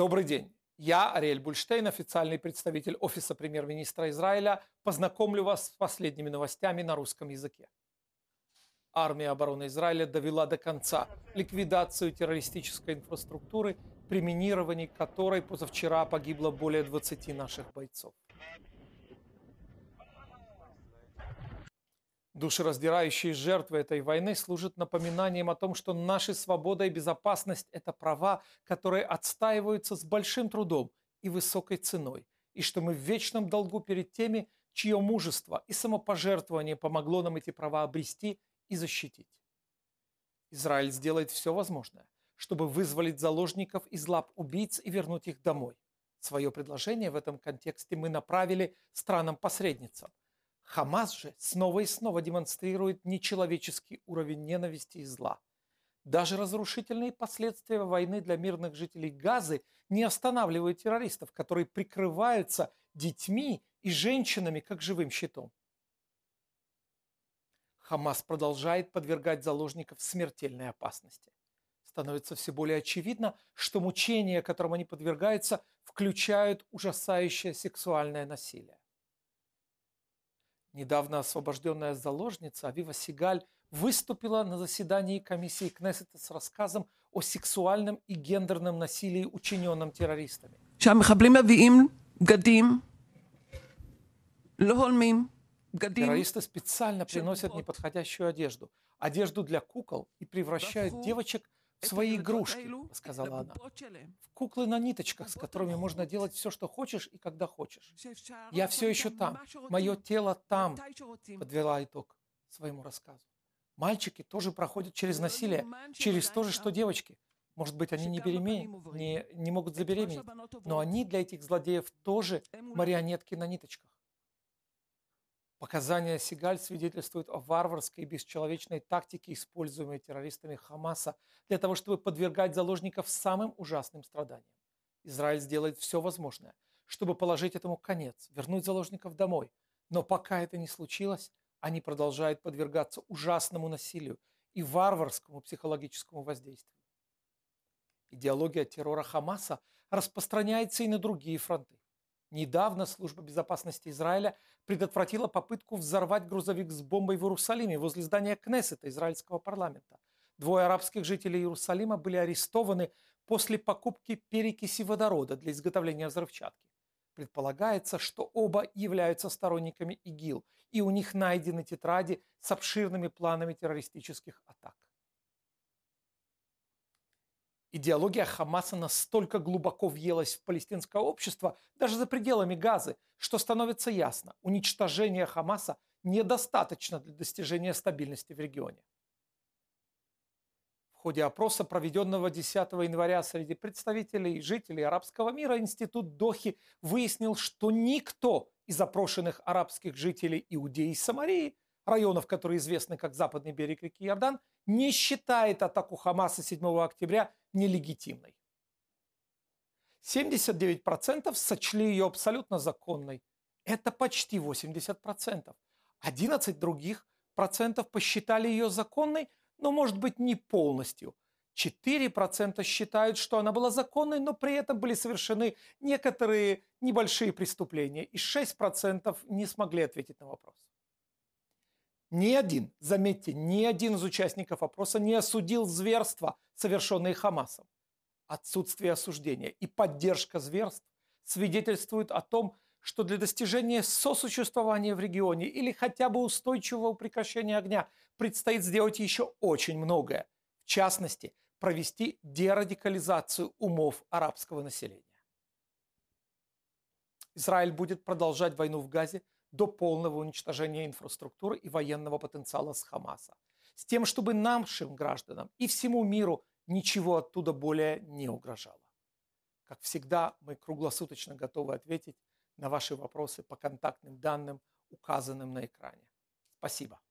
Добрый день. Я Ариэль Бульштейн, официальный представитель Офиса премьер-министра Израиля. Познакомлю вас с последними новостями на русском языке. Армия обороны Израиля довела до конца ликвидацию террористической инфраструктуры, при минировании которой позавчера погибло более 20 наших бойцов. Душераздирающие жертвы этой войны служат напоминанием о том, что наша свобода и безопасность – это права, которые отстаиваются с большим трудом и высокой ценой, и что мы в вечном долгу перед теми, чье мужество и самопожертвование помогло нам эти права обрести и защитить. Израиль сделает все возможное, чтобы вызволить заложников из лап убийц и вернуть их домой. Свое предложение в этом контексте мы направили странам-посредницам, Хамас же снова и снова демонстрирует нечеловеческий уровень ненависти и зла. Даже разрушительные последствия войны для мирных жителей Газы не останавливают террористов, которые прикрываются детьми и женщинами как живым щитом. Хамас продолжает подвергать заложников смертельной опасности. Становится все более очевидно, что мучения, которым они подвергаются, включают ужасающее сексуальное насилие недавно освобожденная заложница Авива Сигаль выступила на заседании комиссии Кнессета с рассказом о сексуальном и гендерном насилии, учиненном террористами. Террористы специально приносят неподходящую одежду, одежду для кукол и превращают девочек свои игрушки, сказала она. Куклы на ниточках, с которыми можно делать все, что хочешь и когда хочешь. Я все еще там. Мое тело там, подвела итог своему рассказу. Мальчики тоже проходят через насилие, через то же, что девочки. Может быть, они не, беремен... не, не могут забеременеть, но они для этих злодеев тоже марионетки на ниточках. Показания Сигаль свидетельствуют о варварской и бесчеловечной тактике, используемой террористами Хамаса для того, чтобы подвергать заложников самым ужасным страданиям. Израиль сделает все возможное, чтобы положить этому конец, вернуть заложников домой. Но пока это не случилось, они продолжают подвергаться ужасному насилию и варварскому психологическому воздействию. Идеология террора Хамаса распространяется и на другие фронты. Недавно Служба безопасности Израиля предотвратила попытку взорвать грузовик с бомбой в Иерусалиме возле здания Кнессета израильского парламента. Двое арабских жителей Иерусалима были арестованы после покупки перекиси водорода для изготовления взрывчатки. Предполагается, что оба являются сторонниками ИГИЛ, и у них найдены тетради с обширными планами террористических атак. Идеология Хамаса настолько глубоко въелась в палестинское общество, даже за пределами Газы, что становится ясно, уничтожение Хамаса недостаточно для достижения стабильности в регионе. В ходе опроса, проведенного 10 января среди представителей и жителей арабского мира, институт Дохи выяснил, что никто из опрошенных арабских жителей Иудеи и Самарии – районов, которые известны как западный берег реки Иордан, не считает атаку Хамаса 7 октября нелегитимной. 79% сочли ее абсолютно законной. Это почти 80%. 11 других процентов посчитали ее законной, но, может быть, не полностью. 4% считают, что она была законной, но при этом были совершены некоторые небольшие преступления. И 6% не смогли ответить на вопрос. Ни один, заметьте, ни один из участников опроса не осудил зверства, совершенные Хамасом. Отсутствие осуждения и поддержка зверств свидетельствуют о том, что для достижения сосуществования в регионе или хотя бы устойчивого прекращения огня предстоит сделать еще очень многое. В частности, провести дерадикализацию умов арабского населения. Израиль будет продолжать войну в Газе – до полного уничтожения инфраструктуры и военного потенциала с Хамаса. С тем, чтобы нашим гражданам и всему миру ничего оттуда более не угрожало. Как всегда, мы круглосуточно готовы ответить на ваши вопросы по контактным данным, указанным на экране. Спасибо.